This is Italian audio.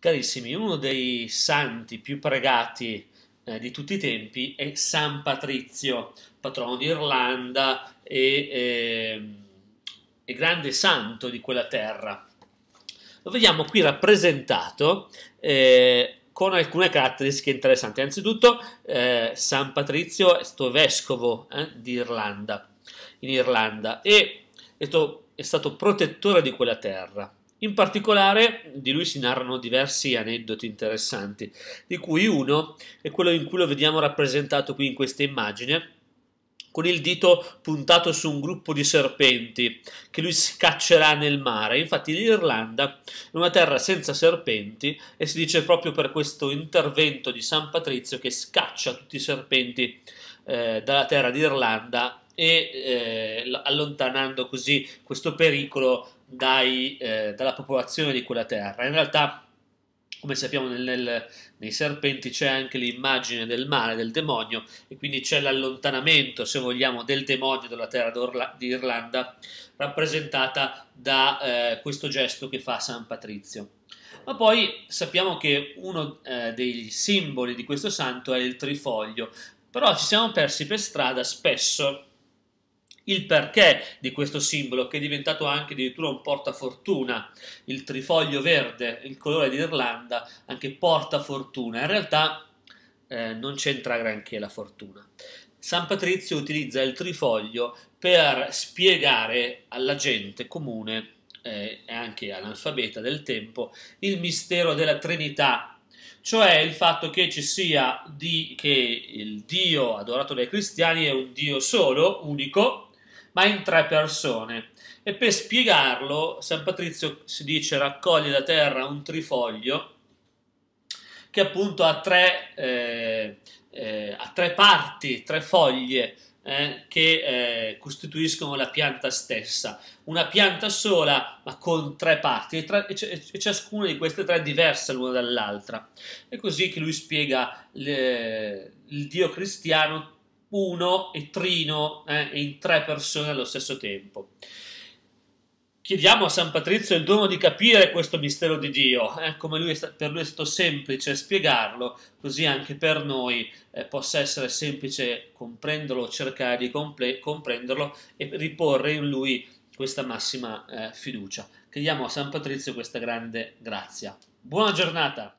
Carissimi, uno dei santi più pregati eh, di tutti i tempi è San Patrizio, patrono d'Irlanda e, eh, grande santo di quella terra. Lo vediamo qui rappresentato eh, con alcune caratteristiche interessanti. Anzitutto, eh, San Patrizio è stato vescovo eh, di in Irlanda, e è stato, è stato protettore di quella terra. In particolare di lui si narrano diversi aneddoti interessanti, di cui uno è quello in cui lo vediamo rappresentato qui in questa immagine, con il dito puntato su un gruppo di serpenti che lui scaccerà nel mare. Infatti l'Irlanda è una terra senza serpenti e si dice proprio per questo intervento di San Patrizio che scaccia tutti i serpenti eh, dalla terra d'Irlanda e eh, allontanando così questo pericolo dai, eh, dalla popolazione di quella terra. In realtà, come sappiamo, nel, nel, nei serpenti c'è anche l'immagine del male, del demonio, e quindi c'è l'allontanamento, se vogliamo, del demonio dalla terra d'Irlanda, rappresentata da eh, questo gesto che fa San Patrizio. Ma poi sappiamo che uno eh, dei simboli di questo santo è il trifoglio, però ci siamo persi per strada spesso il perché di questo simbolo che è diventato anche addirittura un portafortuna. Il trifoglio verde, il colore d'Irlanda, anche portafortuna. In realtà eh, non c'entra granché la fortuna. San Patrizio utilizza il trifoglio per spiegare alla gente comune eh, e eh, anche analfabeta del tempo il mistero della Trinità cioè il fatto che ci sia di, che il Dio adorato dai cristiani è un Dio solo, unico, ma in tre persone. E per spiegarlo, San Patrizio si dice raccoglie da terra un trifoglio che appunto ha tre, eh, eh, ha tre parti, tre foglie eh, che eh, costituiscono la pianta stessa. Una pianta sola ma con tre parti e, tra, e, e ciascuna di queste tre è diversa l'una dall'altra. È così che lui spiega le, il Dio cristiano uno e Trino eh, in tre persone allo stesso tempo. Chiediamo a San Patrizio il dono di capire questo mistero di Dio, eh, come lui per lui è stato semplice spiegarlo, così anche per noi eh, possa essere semplice comprenderlo, cercare di comprenderlo e riporre in lui questa massima eh, fiducia. Chiediamo a San Patrizio questa grande grazia. Buona giornata!